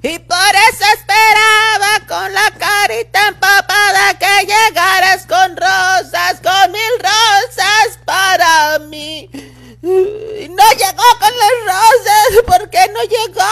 Y por eso esperaba con la carita empapada que llegaras con rosas, con mil rosas para mí. Y no llegó con las rosas, ¿por qué no llegó?